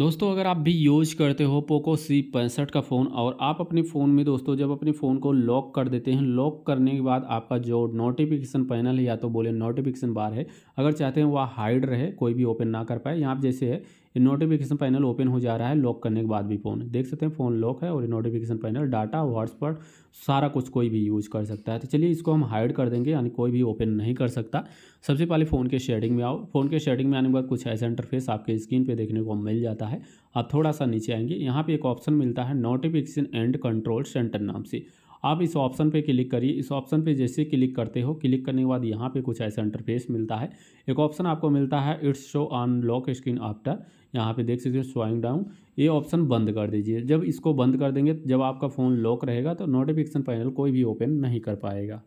दोस्तों अगर आप भी यूज करते हो पोको सी पैंसठ का फ़ोन और आप अपने फ़ोन में दोस्तों जब अपने फ़ोन को लॉक कर देते हैं लॉक करने के बाद आपका जो नोटिफिकेशन पैनल है या तो बोले नोटिफिकेशन बार है अगर चाहते हैं वह हाइड रहे कोई भी ओपन ना कर पाए यहाँ आप जैसे है ये नोटिफिकेशन पैनल ओपन हो जा रहा है लॉक करने के बाद भी फ़ोन देख सकते हैं फ़ोन लॉक है और ये नोटिफिकेशन पैनल डाटा व्हाट्सअप सारा कुछ कोई भी यूज़ कर सकता है तो चलिए इसको हम हाइड कर देंगे यानी कोई भी ओपन नहीं कर सकता सबसे पहले फ़ोन के शेडिंग में आओ फ़ोन के शेडिंग में आने के बाद कुछ ऐसा इंटरफेस आपके स्क्रीन पर देखने को मिल जाता है आप थोड़ा सा नीचे आएंगे यहाँ पर एक ऑप्शन मिलता है नोटिफिकेशन एंड कंट्रोल सेंटर नाम से आप इस ऑप्शन पे क्लिक करिए इस ऑप्शन पे जैसे क्लिक करते हो क्लिक करने के बाद यहाँ पे कुछ ऐसा इंटरफेस मिलता है एक ऑप्शन आपको मिलता है it's show on lock screen after यहाँ पे देख सकते हो स्वाइंग डाउन ये ऑप्शन बंद कर दीजिए जब इसको बंद कर देंगे जब आपका फ़ोन लॉक रहेगा तो नोटिफिकेशन पैनल कोई भी ओपन नहीं कर पाएगा